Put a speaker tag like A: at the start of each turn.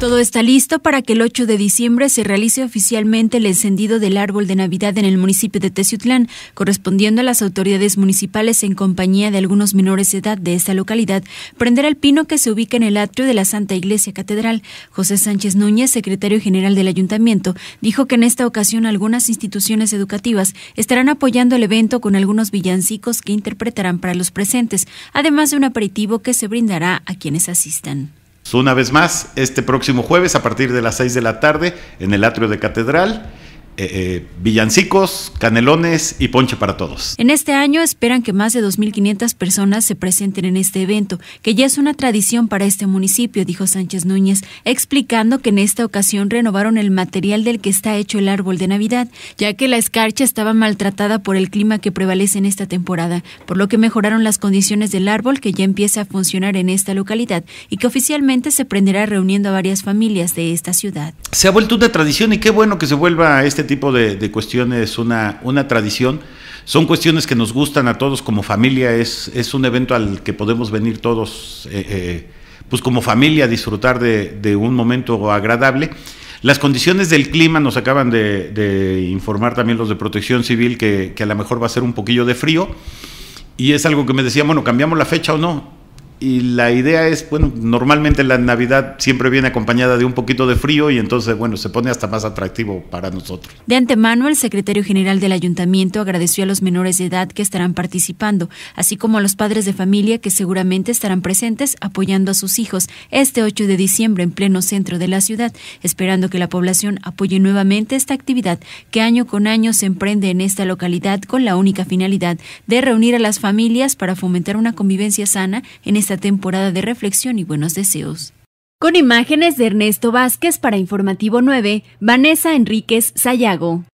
A: Todo está listo para que el 8 de diciembre se realice oficialmente el encendido del árbol de Navidad en el municipio de Teciutlán, correspondiendo a las autoridades municipales en compañía de algunos menores de edad de esta localidad, prender el pino que se ubica en el atrio de la Santa Iglesia Catedral. José Sánchez Núñez, secretario general del ayuntamiento, dijo que en esta ocasión algunas instituciones educativas estarán apoyando el evento con algunos villancicos que interpretarán para los presentes, además de un aperitivo que se brindará a quienes asistan.
B: Una vez más, este próximo jueves a partir de las 6 de la tarde en el atrio de Catedral eh, eh, villancicos, canelones y ponche para todos.
A: En este año esperan que más de 2.500 personas se presenten en este evento, que ya es una tradición para este municipio, dijo Sánchez Núñez, explicando que en esta ocasión renovaron el material del que está hecho el árbol de Navidad, ya que la escarcha estaba maltratada por el clima que prevalece en esta temporada, por lo que mejoraron las condiciones del árbol que ya empieza a funcionar en esta localidad y que oficialmente se prenderá reuniendo a varias familias de esta ciudad.
B: Se ha vuelto una tradición y qué bueno que se vuelva a este tipo de, cuestiones una, una tradición. Son cuestiones que nos gustan a todos como familia, es, es un evento al que podemos venir todos, eh, eh, pues como familia, a disfrutar de, un momento agradable. Las condiciones del clima nos acaban de, informar también los de protección civil que, que a lo mejor va a ser un poquillo de frío. Y es algo que me decían, bueno, ¿cambiamos la fecha o no? y la idea es, bueno, normalmente la Navidad siempre viene acompañada de un poquito de frío y entonces, bueno, se pone hasta más atractivo para nosotros.
A: De antemano, el secretario general del ayuntamiento agradeció a los menores de edad que estarán participando, así como a los padres de familia que seguramente estarán presentes apoyando a sus hijos este 8 de diciembre en pleno centro de la ciudad, esperando que la población apoye nuevamente esta actividad que año con año se emprende en esta localidad con la única finalidad de reunir a las familias para fomentar una convivencia sana en este temporada de reflexión y buenos deseos. Con imágenes de Ernesto Vázquez para Informativo 9, Vanessa Enríquez Sayago.